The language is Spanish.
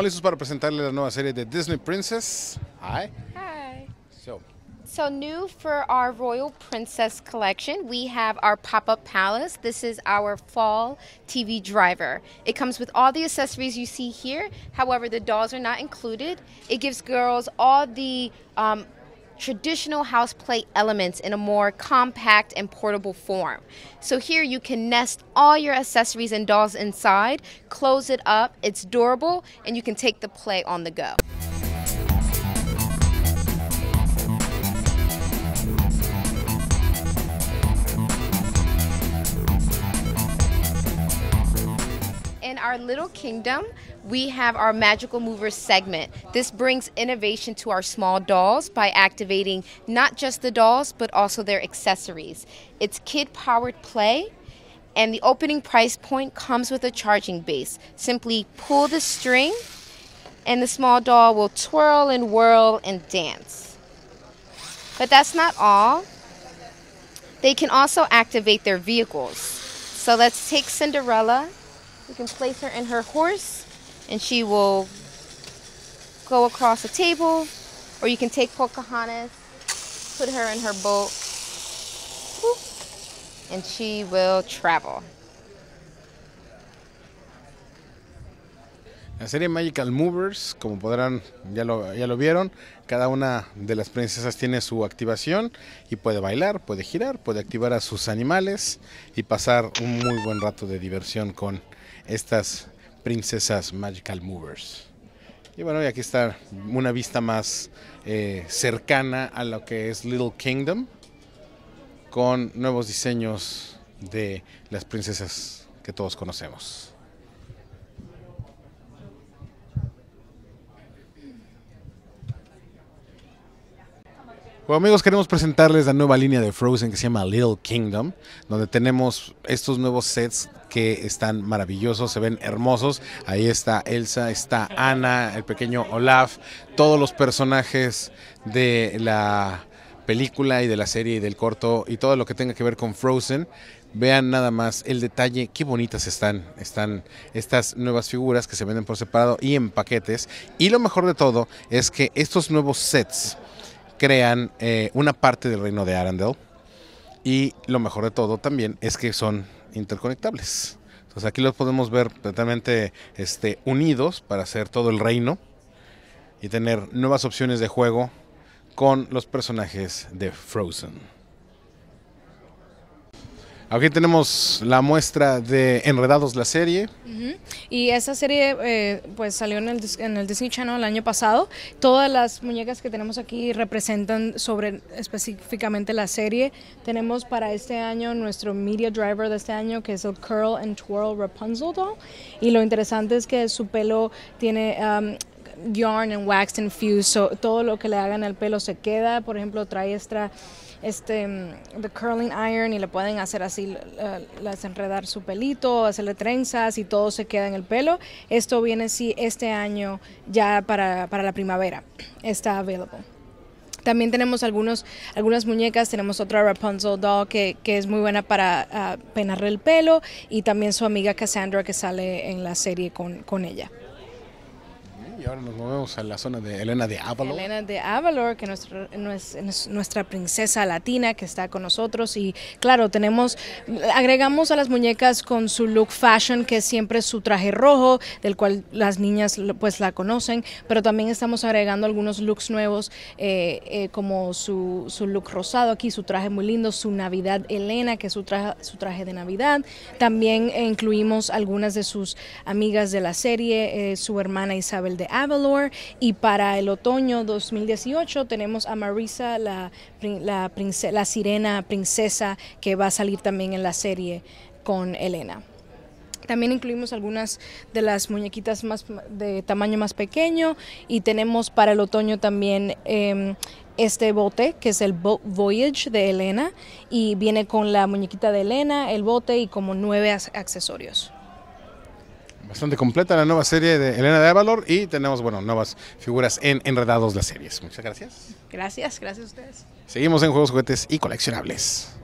Estamos listos para presentarle la nueva serie de Disney Princess. Hi. Hi. So. So new for our Royal Princess collection, we have our pop-up palace. This is our fall TV driver. It comes with all the accessories you see here. However, the dolls are not included. It gives girls all the um, traditional houseplant elements in a more compact and portable form. So here you can nest all your accessories and dolls inside, close it up, it's durable, and you can take the play on the go. in our little kingdom, we have our Magical Movers segment. This brings innovation to our small dolls by activating not just the dolls, but also their accessories. It's kid powered play. And the opening price point comes with a charging base. Simply pull the string, and the small doll will twirl and whirl and dance. But that's not all. They can also activate their vehicles. So let's take Cinderella. We can place her in her horse and she will go across a table, or you can take Pocahontas, put her in her boat, and she will travel. La serie Magical Movers, como podrán, ya ya lo vieron, cada una de las princesas tiene su activación y puede bailar, puede girar, puede activar a sus animales y pasar un muy buen rato de diversión con estas Princesas Magical Movers. Y bueno, y aquí está una vista más eh, cercana a lo que es Little Kingdom, con nuevos diseños de las princesas que todos conocemos. Bueno amigos, queremos presentarles la nueva línea de Frozen que se llama Little Kingdom, donde tenemos estos nuevos sets que están maravillosos, se ven hermosos. Ahí está Elsa, está Ana, el pequeño Olaf, todos los personajes de la película y de la serie y del corto y todo lo que tenga que ver con Frozen. Vean nada más el detalle, qué bonitas están, están estas nuevas figuras que se venden por separado y en paquetes. Y lo mejor de todo es que estos nuevos sets crean eh, una parte del reino de Arendelle Y lo mejor de todo también es que son interconectables. Entonces aquí los podemos ver totalmente este, unidos para hacer todo el reino y tener nuevas opciones de juego con los personajes de Frozen. Aquí tenemos la muestra de Enredados la serie. Y esa serie eh, pues salió en el, el, Disney Channel el año pasado. Todas las muñecas que tenemos aquí representan sobre específicamente la serie. Tenemos para este año nuestro media driver de este año que es el Curl and Twirl Rapunzel Doll. Y lo interesante es que su pelo tiene yarn and wax infused, so todo lo que le hagan al pelo se queda, por ejemplo trae esta este mm, the curling iron y le pueden hacer así las enredar su pelito, hacerle trenzas y todo se queda en el pelo. Esto viene sí este año ya para, la primavera. Está available. También tenemos algunos, algunas muñecas, tenemos otra Rapunzel Doll que, es muy buena para uh, el pelo y también su amiga Cassandra que sale en la serie con ella nos movemos a la zona de Elena de Avalor. Elena de Avalor, que es nuestra princesa latina que está con nosotros. Y claro, tenemos, agregamos a las muñecas con su look fashion, que siempre su traje rojo, del cual las niñas pues la conocen, pero también estamos agregando algunos looks nuevos, eh, eh, como su, look rosado aquí, su traje muy lindo, su Navidad Elena, que es su traje, su traje de Navidad. También incluimos algunas de sus amigas de la serie, eh, su hermana Isabel de Avalor y para el otoño 2018 tenemos a Marisa, la, sirena princesa que va a salir también en la serie con Elena. También incluimos algunas de las muñequitas más de tamaño más pequeño y tenemos para el otoño también em, este bote que es el Boat Voyage de Elena y viene con la muñequita de Elena, el bote y como nueve accesorios. Bastante completa la nueva serie de Elena de Avalor y tenemos, bueno, nuevas figuras en Enredados las series. Muchas gracias. Gracias, gracias a ustedes. Seguimos en Juegos, Juguetes y Coleccionables.